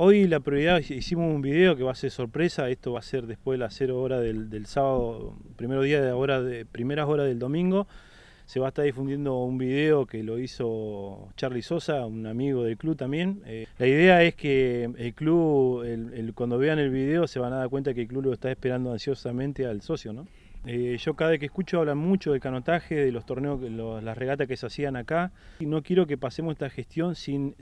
Hoy la prioridad, hicimos un video que va a ser sorpresa, esto va a ser después de las 0 horas del, sábado, primero día de, ahora de primeras horas del domingo, se va a estar difundiendo un video que lo hizo Charlie Sosa, un amigo del club también. Eh, la idea es que el club, cuando vean el video, se van a dar cuenta que el club lo está esperando ansiosamente al socio, ¿no? Eh, yo cada vez que escucho hablan mucho del canotaje, de los torneos, las regatas que se hacían acá. Y no quiero que pasemos esta gestión em,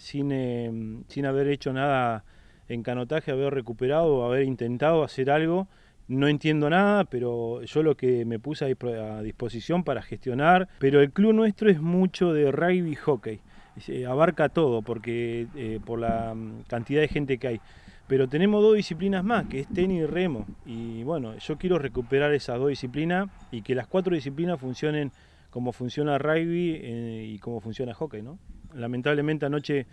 sin, haber hecho nada en canotaje, haber recuperado, haber intentado hacer algo. No entiendo nada, pero yo lo que me puse a disposición para gestionar. Pero el club nuestro es mucho de rugby hockey. Eh, abarca todo, porque eh, por la mm, cantidad de gente que hay. Pero tenemos dos disciplinas más, que es tenis y remo. Y bueno, yo quiero recuperar esas dos disciplinas y que las cuatro disciplinas funcionen como funciona rugby eh, y como funciona hockey, ¿no? Lamentablemente anoche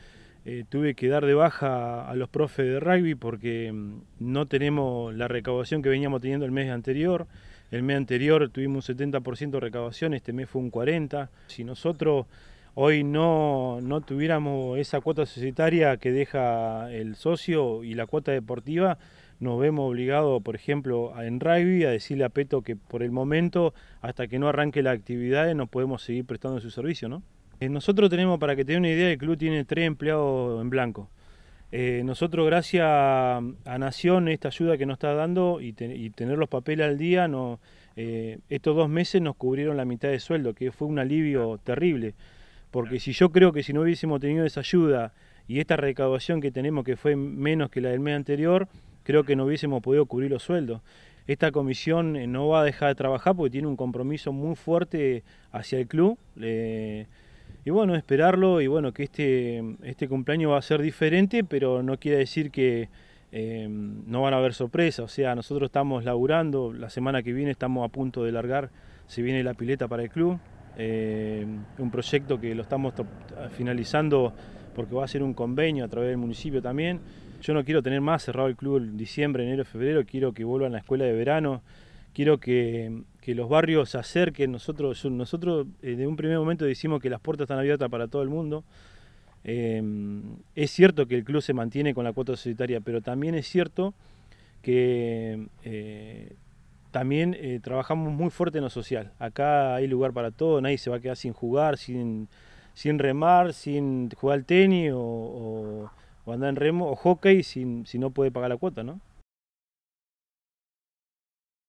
eh, tuve que dar de baja a los profes de rugby porque mm, no tenemos la recaudación que veníamos teniendo el mes anterior. El mes anterior tuvimos un 70% de recaudación, este mes fue un 40%. Si nosotros hoy no, no tuviéramos esa cuota societaria que deja el socio y la cuota deportiva, nos vemos obligados, por ejemplo, en rugby a decirle a Peto que por el momento, hasta que no arranque la actividad, no podemos seguir prestando su servicio, ¿no? Eh, nosotros tenemos, para que te una idea, el club tiene tres empleados en blanco. Eh, nosotros, gracias a, Nación, esta ayuda que nos está dando y, tener los papeles al día, eh, estos dos meses nos cubrieron la mitad de sueldo, que fue un alivio terrible. Porque si yo creo que si no hubiésemos tenido esa ayuda y esta recaudación que tenemos, que fue menos que la del mes anterior, creo que no hubiésemos podido cubrir los sueldos. Esta comisión eh, no va a dejar de trabajar porque tiene un compromiso muy fuerte hacia el club. Eh, y bueno, esperarlo y bueno, que este, este cumpleaños va a ser diferente, pero no quiere decir que eh, no van a haber sorpresas. O sea, nosotros estamos laburando, la semana que viene estamos a punto de largar, se viene la pileta para el club. Eh, un proyecto que lo estamos finalizando porque va a ser un convenio a través del municipio también. Yo no quiero tener más cerrado el club en diciembre, enero, febrero, quiero que vuelvan a la escuela de verano, quiero que, los barrios se acerquen. Nosotros, nosotros eh, de un primer momento decimos que las puertas están abiertas para todo el mundo. Em, es cierto que el club se mantiene con la cuota societaria, pero también es cierto que eh, también eh, trabajamos muy fuerte en lo social. Acá hay lugar para todo, nadie se va a quedar sin jugar, sin, sin remar, sin jugar al tenis o, o, andar en remo o hockey si, si no puede pagar la cuota, ¿no?